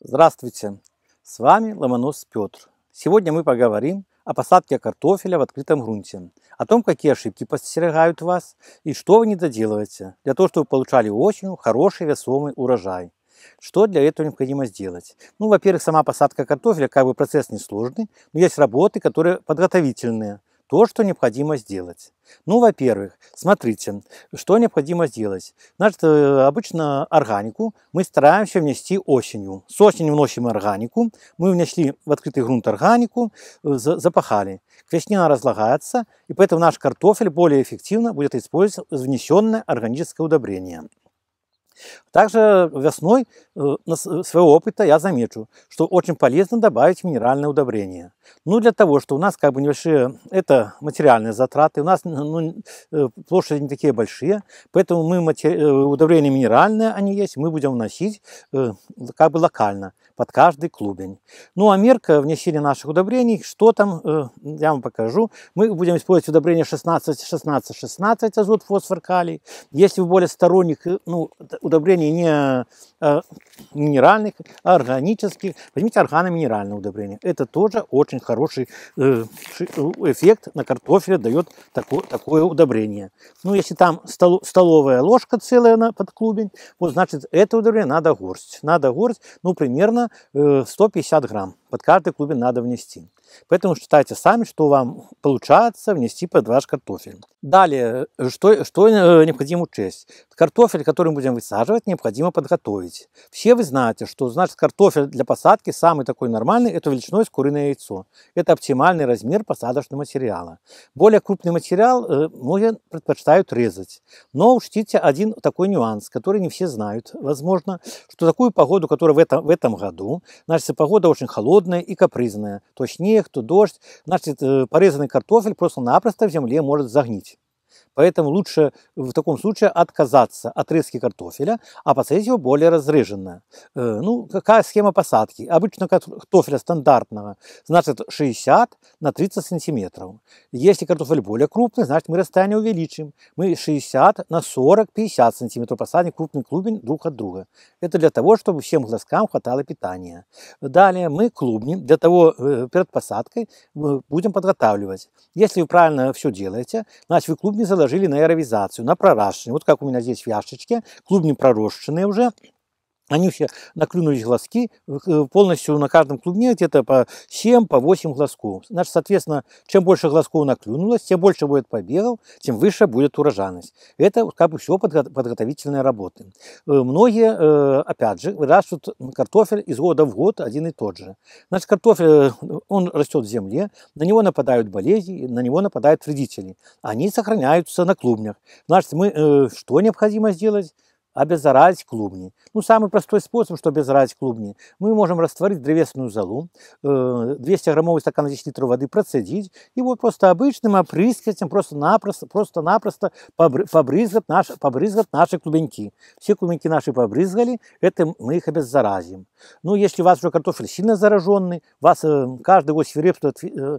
Здравствуйте! С вами Ломонос Петр. Сегодня мы поговорим о посадке картофеля в открытом грунте, о том, какие ошибки постерегают вас и что вы не доделываете для того, чтобы получали осенью хороший весомый урожай. Что для этого необходимо сделать? Ну, во-первых, сама посадка картофеля, как бы процесс несложный, но есть работы, которые подготовительные то, что необходимо сделать. Ну, во-первых, смотрите, что необходимо сделать. Значит, э, обычно органику мы стараемся внести осенью. С осенью вносим органику, мы внесли в открытый грунт органику, э, запахали. К весне она разлагается, и поэтому наш картофель более эффективно будет использовать внесенное органическое удобрение. Также весной э, э, своего опыта я замечу, что очень полезно добавить минеральное удобрение. Ну, для того, что у нас как бы небольшие, это материальные затраты, у нас ну, э, площади не такие большие, поэтому мы матери... удобрения минеральные, они есть, мы будем вносить как бы локально, под каждый клубень. Ну, а мерка внесения наших удобрений, что там, я вам покажу. Мы будем использовать удобрение 16-16-16, азот, фосфор, калий. Если вы более сторонник, ну, удобрений не а, минеральных, а органических. Возьмите минеральное удобрение. Это тоже очень хороший э, э, эффект на картофеле дает такое, такое удобрение. Ну, если там стол, столовая ложка целая на, под клубень, вот значит это удобрение надо горсть. Надо горсть, ну, примерно 150 э, грамм под каждый клубень надо внести. Поэтому считайте сами, что вам получается внести под ваш картофель. Далее, э, что, что э, необходимо учесть? Картофель, который мы будем высаживать, необходимо подготовить. Все вы знаете, что значит картофель для посадки самый такой нормальный, это величиной с куриное яйцо. Это оптимальный размер посадочного материала. Более крупный материал э, многие предпочитают резать. Но учтите один такой нюанс, который не все знают, возможно, что такую погоду, которая в этом, в этом году, значит, погода очень холодная и капризная. Точнее, снег, то дождь, значит, э, порезанный картофель просто-напросто в земле может загнить. Поэтому лучше в таком случае отказаться от резки картофеля, а посадить его более разрыженно. Э, ну, какая схема посадки? Обычно картофеля стандартного значит 60 на 30 сантиметров. Если картофель более крупный, значит мы расстояние увеличим. Мы 60 на 40-50 сантиметров посадим крупный клубень друг от друга. Это для того, чтобы всем глазкам хватало питания. Далее мы клубни для того э, перед посадкой будем подготавливать. Если вы правильно все делаете, значит вы клубни заложите положили на аэровизацию, на проращивание. Вот как у меня здесь в яшечке, клубни пророщенные уже, Анюхе наклюнулись глазки, э, полностью на каждом клубне где-то по 7, по 8 глазков. Значит, соответственно, чем больше глазков наклюнулось, тем больше будет побегов, тем выше будет урожайность. Это как бы все подготовительные работы. Э, многие, э, опять же, растут картофель из года в год один и тот же. Значит, картофель, он растет в земле, на него нападают болезни, на него нападают вредители. Они сохраняются на клубнях. Значит, мы что необходимо сделать? обеззаразить клубни. Ну, самый простой способ, чтобы обеззаразить клубни, мы можем растворить древесную золу, 200-граммовый э, стакан 10 литров воды процедить, и вот просто обычным опрыскивателем просто-напросто просто -напросто побрызгать, наши, побрызгать наши клубеньки. Все клубеньки наши побрызгали, это мы их обеззаразим. Ну, если у вас уже картофель сильно зараженный, у вас э, каждый год свирепствует э,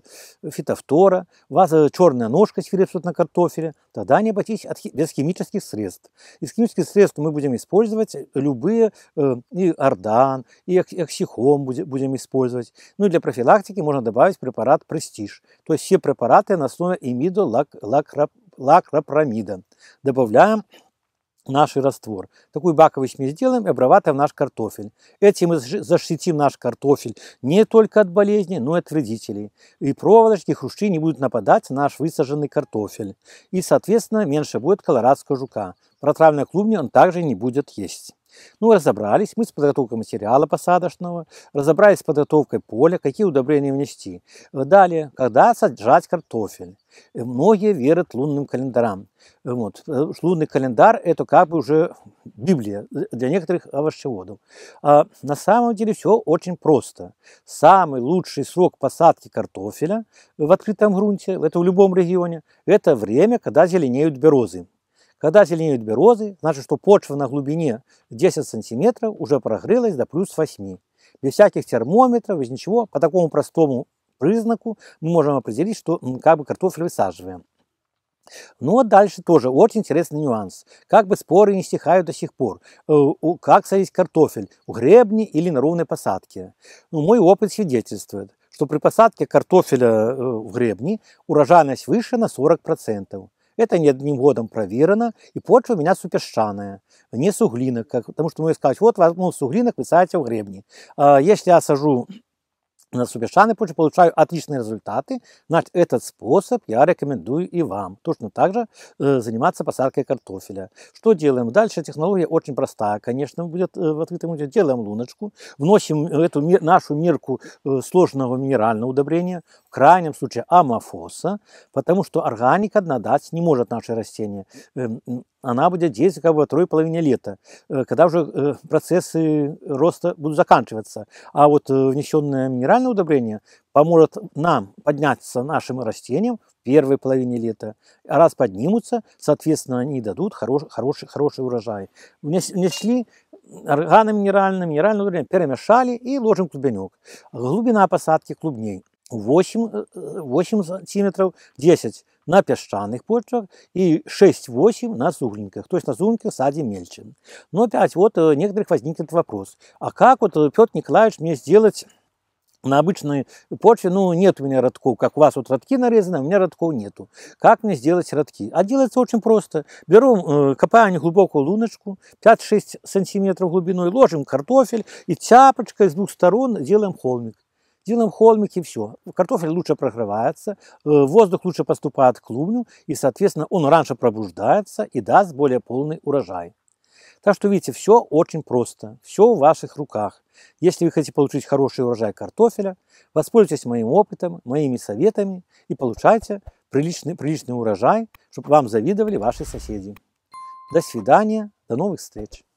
фитофтора, у вас черная ножка свирепствует на картофеле, тогда не обойтись без химических средств. Из химических средств мы мы будем использовать любые, э, и ордан, и оксихом будем использовать. Ну и для профилактики можно добавить препарат престиж. То есть все препараты на основе имидо лакропромида. Добавляем наш раствор. Такую баковость смесь сделаем и обрабатываем наш картофель. Этим мы защитим наш картофель не только от болезней, но и от вредителей. И проволочки, хрущи не будут нападать на наш высаженный картофель. И, соответственно, меньше будет колорадского жука. Протравленная клубни он также не будет есть. Ну, разобрались мы с подготовкой материала посадочного, разобрались с подготовкой поля, какие удобрения внести. Э, далее, когда сажать картофель. Э, многие верят лунным календарам. Э, вот. Лунный календарь – это как бы уже Библия для некоторых овощеводов. А на самом деле все очень просто. Самый лучший срок посадки картофеля в открытом грунте, это в любом регионе, это время, когда зеленеют березы. Когда зеленеют берозы, значит, что почва на глубине 10 сантиметров уже прогрелась до плюс 8. Без всяких термометров, без ничего, по такому простому признаку мы можем определить, что как бы картофель высаживаем. Ну а дальше тоже очень интересный нюанс. Как бы споры не стихают до сих пор. Э, как садить картофель? У гребни или на ровной посадке? Ну, мой опыт свидетельствует, что при посадке картофеля э, в гребни урожайность выше на 40%. Это не одним годом проверено, и почва у меня супесчаная, не суглинок, потому что мы сказать, вот возьму суглинок, высадите в гребни. А если я сажу на Субишаны получаю отличные результаты. Значит, этот способ я рекомендую и вам. Точно так же э, заниматься посадкой картофеля. Что делаем? Дальше технология очень простая, конечно, будет э, в открытом муде. Делаем луночку, вносим эту нашу мерку э, сложного минерального удобрения, в крайнем случае амофоса, потому что органика одна дать не может наше растение. Э, эм, она будет действовать как бы второй половине лета, э, когда уже э, процессы роста будут заканчиваться. А вот э, внесенное минеральное удобрение поможет нам подняться нашим растениям в первой половине лета. А раз поднимутся, соответственно, они дадут хороший, хороший, хороший урожай. Внесли органоминеральное, минеральное удобрение, перемешали и ложим клубенек. Глубина посадки клубней 8, 8 сантиметров, 10 на песчаных почвах и 6-8 на сугленьках. То есть на сугленьках садим мельче. Но опять вот у э, некоторых возникнет вопрос, а как вот э, Петр Николаевич мне сделать на обычной почве, ну, нет у меня родков, как у вас вот родки нарезаны, а у меня родков нету. Как мне сделать родки? А делается очень просто. Берем, э, копаем глубокую луночку, 5-6 сантиметров глубиной, ложим картофель и тяпочкой с двух сторон делаем холмик делаем холмик и все. Картофель лучше прогревается, э, воздух лучше поступает к клубню, и, соответственно, он раньше пробуждается и даст более полный урожай. Так что, видите, все очень просто, все в ваших руках. Если вы хотите получить хороший урожай картофеля, воспользуйтесь моим опытом, моими советами и получайте приличный, приличный урожай, чтобы вам завидовали ваши соседи. До свидания, до новых встреч!